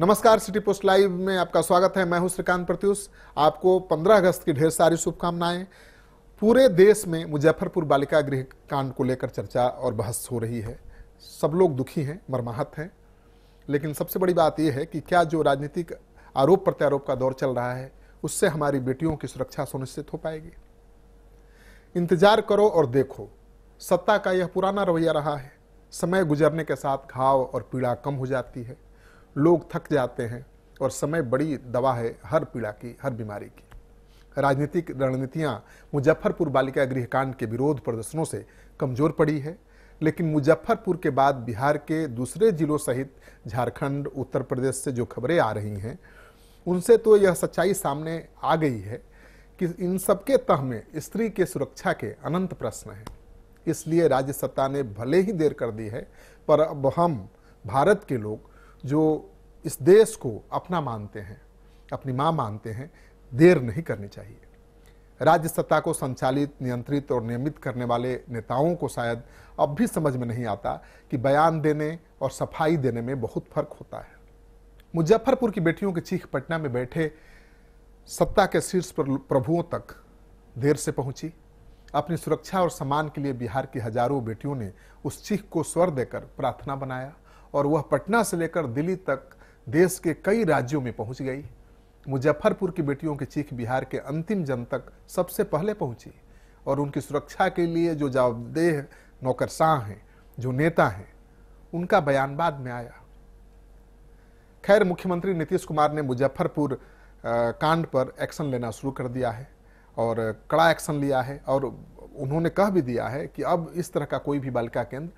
नमस्कार city post live में आपका स्वागत है मैं हूं श्रीकांत प्रत्युष आपको 15 अगस्त की ढेर सारी शुभकामनाएं पूरे देश में मुजफ्फरपुर बालिका गृह कांड को लेकर चर्चा और बहस हो रही है सब लोग दुखी हैं मरमाहत हैं लेकिन सबसे बड़ी बात यह है कि क्या जो राजनीतिक आरोप प्रत्यारोप का दौर चल रहा है उससे हमारी बेटियों की सुरक्षा सुनिश्चित हो पाएगी इंतजार करो और देखो सत्ता का यह पुराना रवैया रहा है समय गुजरने के साथ घाव और पीड़ा कम हो जाती है लोग थक जाते हैं और समय बड़ी दवा है हर पीड़ा की हर बीमारी की राजनीतिक रणनीतियां मुजफ्फरपुर बालिका गृह कांड के विरोध प्रदर्शनों से कमजोर पड़ी है लेकिन मुजफ्फरपुर के बाद बिहार के दूसरे जिलों सहित झारखंड उत्तर प्रदेश से जो खबरें आ रही हैं उनसे तो यह सच्चाई सामने आ गई है कि इन सबके तह में स्त्री के सुरक्षा के अनंत प्रश्न हैं इसलिए राज्य सत्ता ने भले ही देर कर दी है पर अब हम भारत के लोग जो इस देश को अपना मानते हैं अपनी माँ मानते हैं देर नहीं करनी चाहिए राज्य सत्ता को संचालित नियंत्रित और नियमित करने वाले नेताओं को शायद अब भी समझ में नहीं आता कि बयान देने और सफाई देने में बहुत फर्क होता है मुजफ्फरपुर की बेटियों की चीख पटना में बैठे सत्ता के शीर्ष पर प्रभुओं तक देर से पहुंची अपनी सुरक्षा और सम्मान के लिए बिहार की हजारों बेटियों ने उस चीख को स्वर देकर प्रार्थना बनाया और वह पटना से लेकर दिल्ली तक देश के कई राज्यों में पहुंच गई मुजफ्फरपुर की बेटियों की चीख बिहार के अंतिम जन तक सबसे पहले पहुंची और उनकी सुरक्षा के लिए जो जवाबदेह नौकरशाह हैं जो नेता हैं उनका बयान बाद में आया खैर मुख्यमंत्री नीतीश कुमार ने मुजफ्फरपुर कांड पर एक्शन लेना शुरू कर दिया है और कड़ा एक्शन लिया है और उन्होंने कह भी दिया है कि अब इस तरह का कोई भी बालिका केंद्र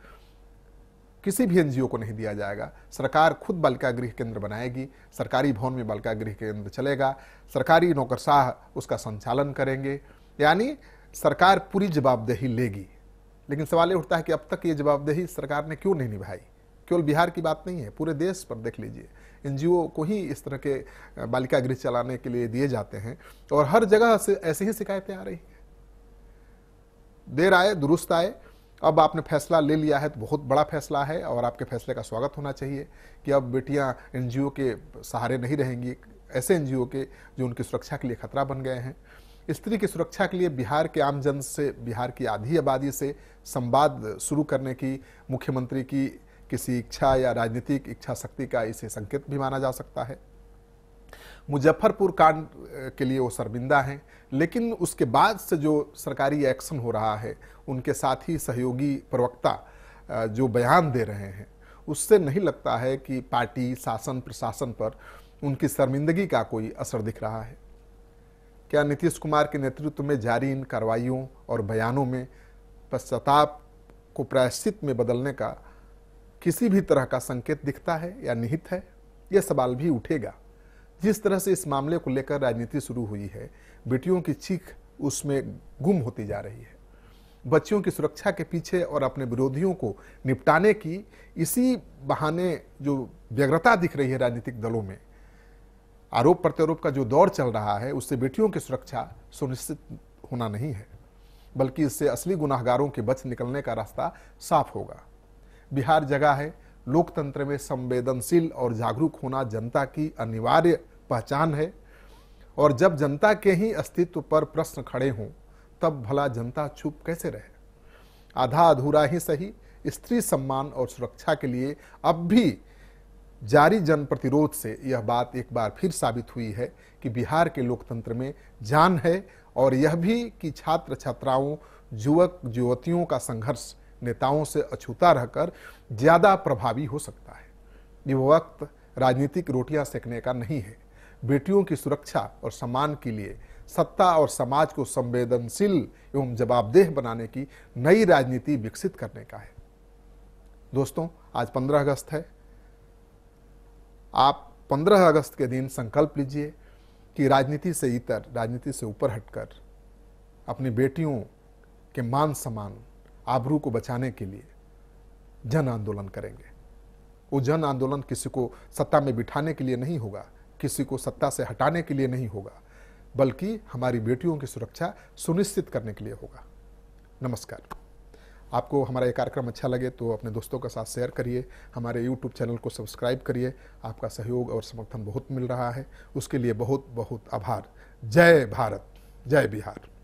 किसी भी एनजीओ को नहीं दिया जाएगा सरकार खुद बालिका गृह केंद्र बनाएगी सरकारी भवन में बालिका गृह केंद्र चलेगा सरकारी नौकरशाह उसका संचालन करेंगे यानी सरकार पूरी जवाबदेही लेगी लेकिन सवाल ये उठता है कि अब तक ये जवाबदेही सरकार ने क्यों नहीं निभाई केवल बिहार की बात नहीं है पूरे देश पर देख लीजिए एनजीओ को ही इस तरह के बालिका गृह चलाने के लिए दिए जाते हैं और हर जगह से ऐसी ही शिकायतें आ रही हैं देर आए दुरुस्त आए अब आपने फैसला ले लिया है तो बहुत बड़ा फैसला है और आपके फैसले का स्वागत होना चाहिए कि अब बेटियां एनजीओ के सहारे नहीं रहेंगी ऐसे एनजीओ के जो उनकी सुरक्षा के लिए खतरा बन गए हैं स्त्री की सुरक्षा के लिए बिहार के आम जन से बिहार की आधी आबादी से संवाद शुरू करने की मुख्यमंत्री की किसी इच्छा या राजनीतिक इच्छा शक्ति का इसे संकेत भी माना जा सकता है मुजफ्फरपुर कांड के लिए वो शर्मिंदा हैं लेकिन उसके बाद से जो सरकारी एक्शन हो रहा है उनके साथ ही सहयोगी प्रवक्ता जो बयान दे रहे हैं उससे नहीं लगता है कि पार्टी शासन प्रशासन पर उनकी शर्मिंदगी का कोई असर दिख रहा है क्या नीतीश कुमार के नेतृत्व में जारी इन कार्रवाइयों और बयानों में पश्चाताप को प्रायश्चित में बदलने का किसी भी तरह का संकेत दिखता है या निहित है यह सवाल भी उठेगा जिस तरह से इस मामले को लेकर राजनीति शुरू हुई है बेटियों की चीख उसमें गुम होती जा रही है बच्चियों की सुरक्षा के पीछे और अपने विरोधियों को निपटाने की इसी बहाने जो व्यग्रता दिख रही है राजनीतिक दलों में आरोप प्रत्यारोप का जो दौर चल रहा है उससे बेटियों की सुरक्षा सुनिश्चित होना नहीं है बल्कि इससे असली गुनाहगारों के बच निकलने का रास्ता साफ होगा बिहार जगह है लोकतंत्र में संवेदनशील और जागरूक होना जनता की अनिवार्य पहचान है और जब जनता के ही अस्तित्व पर प्रश्न खड़े हों तब भला जनता चुप कैसे रहे आधा अधूरा ही सही स्त्री सम्मान और सुरक्षा के लिए अब भी जारी जन प्रतिरोध से यह बात एक बार फिर साबित हुई है कि बिहार के लोकतंत्र में जान है और यह भी कि छात्र छात्राओं युवक युवतियों का संघर्ष नेताओं से अछूता रहकर ज़्यादा प्रभावी हो सकता है ये वक्त राजनीतिक रोटियां सेकने का नहीं है बेटियों की सुरक्षा और सम्मान के लिए सत्ता और समाज को संवेदनशील एवं जवाबदेह बनाने की नई राजनीति विकसित करने का है दोस्तों आज 15 अगस्त है आप 15 अगस्त के दिन संकल्प लीजिए कि राजनीति से इतर राजनीति से ऊपर हटकर अपनी बेटियों के मान सम्मान आबरू को बचाने के लिए जन आंदोलन करेंगे वो जन आंदोलन किसी को सत्ता में बिठाने के लिए नहीं होगा किसी को सत्ता से हटाने के लिए नहीं होगा बल्कि हमारी बेटियों की सुरक्षा सुनिश्चित करने के लिए होगा नमस्कार आपको हमारा ये कार्यक्रम अच्छा लगे तो अपने दोस्तों के साथ शेयर करिए हमारे यूट्यूब चैनल को सब्सक्राइब करिए आपका सहयोग और समर्थन बहुत मिल रहा है उसके लिए बहुत बहुत आभार जय भारत जय बिहार